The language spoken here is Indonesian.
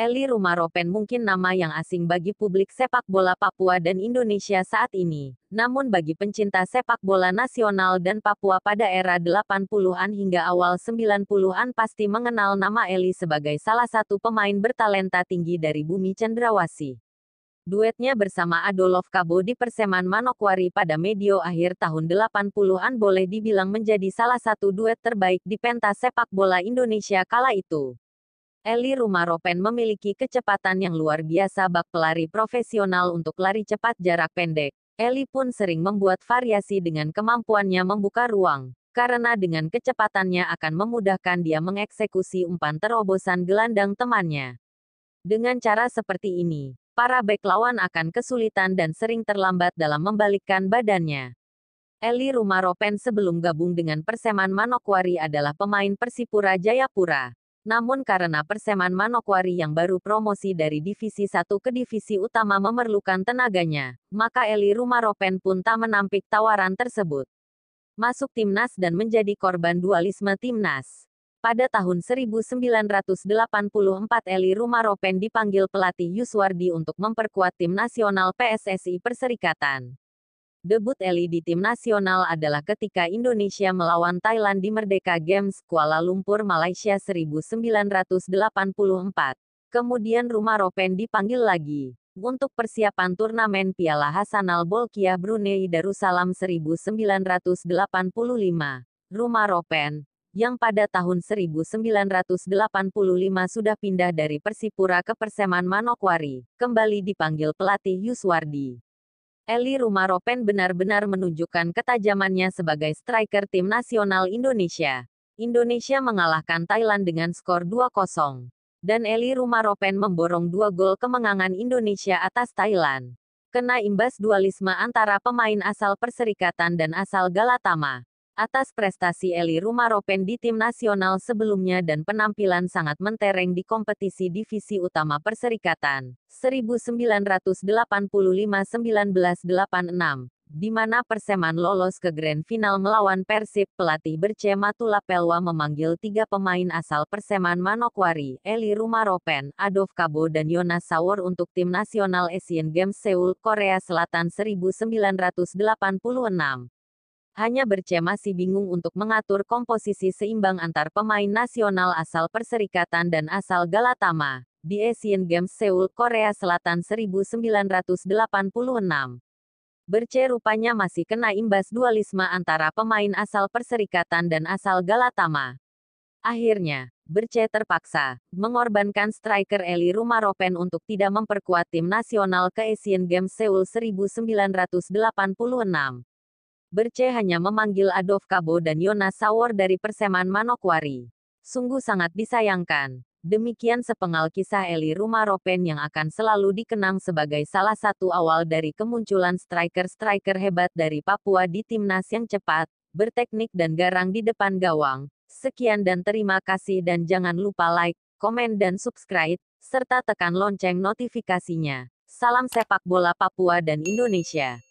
Eli Rumaropen mungkin nama yang asing bagi publik sepak bola Papua dan Indonesia saat ini. Namun bagi pencinta sepak bola nasional dan Papua pada era 80-an hingga awal 90-an pasti mengenal nama Eli sebagai salah satu pemain bertalenta tinggi dari bumi cendrawasih. Duetnya bersama Adolf Kabo di Perseman Manokwari pada medio akhir tahun 80-an boleh dibilang menjadi salah satu duet terbaik di pentas sepak bola Indonesia kala itu. Eli Rumaropen memiliki kecepatan yang luar biasa bak pelari profesional untuk lari cepat jarak pendek. Eli pun sering membuat variasi dengan kemampuannya membuka ruang, karena dengan kecepatannya akan memudahkan dia mengeksekusi umpan terobosan gelandang temannya. Dengan cara seperti ini, para bek lawan akan kesulitan dan sering terlambat dalam membalikkan badannya. Eli Rumaropen sebelum gabung dengan Perseman Manokwari adalah pemain Persipura Jayapura. Namun karena Perseman Manokwari yang baru promosi dari Divisi 1 ke Divisi Utama memerlukan tenaganya, maka Eli Rumaropen pun tak menampik tawaran tersebut. Masuk timnas dan menjadi korban dualisme timnas. Pada tahun 1984 Eli Rumaropen dipanggil pelatih Yuswardi untuk memperkuat tim nasional PSSI Perserikatan. Debut Eli di tim nasional adalah ketika Indonesia melawan Thailand di Merdeka Games, Kuala Lumpur, Malaysia 1984. Kemudian Rumah Ropen dipanggil lagi. Untuk persiapan turnamen Piala Hasanal Bolkiah Brunei Darussalam 1985, Rumah Ropen, yang pada tahun 1985 sudah pindah dari Persipura ke Perseman Manokwari, kembali dipanggil pelatih Yuswardi. Eli Rumaropen benar-benar menunjukkan ketajamannya sebagai striker tim nasional Indonesia. Indonesia mengalahkan Thailand dengan skor 2-0. Dan Eli Rumaropen memborong dua gol kemenangan Indonesia atas Thailand. Kena imbas dualisme antara pemain asal Perserikatan dan asal Galatama atas prestasi Eli Rumaropen di tim nasional sebelumnya dan penampilan sangat mentereng di kompetisi divisi utama Perserikatan 1985-1986, di mana Perseman lolos ke grand final melawan Persib pelatih Berce Matula Pelwa memanggil tiga pemain asal Perseman Manokwari, Eli Rumaropen, Adolf Kabo dan Yonas Sawor untuk tim nasional Asian Games Seoul, Korea Selatan 1986 hanya bercema si bingung untuk mengatur komposisi seimbang antar pemain nasional asal Perserikatan dan asal Galatama di Asian Games Seoul, Korea Selatan 1986. Berce rupanya masih kena imbas dualisme antara pemain asal Perserikatan dan asal Galatama. Akhirnya, Berce terpaksa mengorbankan striker Eli Rumaropen untuk tidak memperkuat tim nasional ke Asian Games Seoul 1986. Berce hanya memanggil Adolf Kabo dan Jonas Sawor dari Perseman Manokwari. Sungguh sangat disayangkan. Demikian sepengal kisah Eli Rumah Ropen yang akan selalu dikenang sebagai salah satu awal dari kemunculan striker-striker hebat dari Papua di timnas yang cepat, berteknik dan garang di depan gawang. Sekian dan terima kasih dan jangan lupa like, komen dan subscribe, serta tekan lonceng notifikasinya. Salam sepak bola Papua dan Indonesia.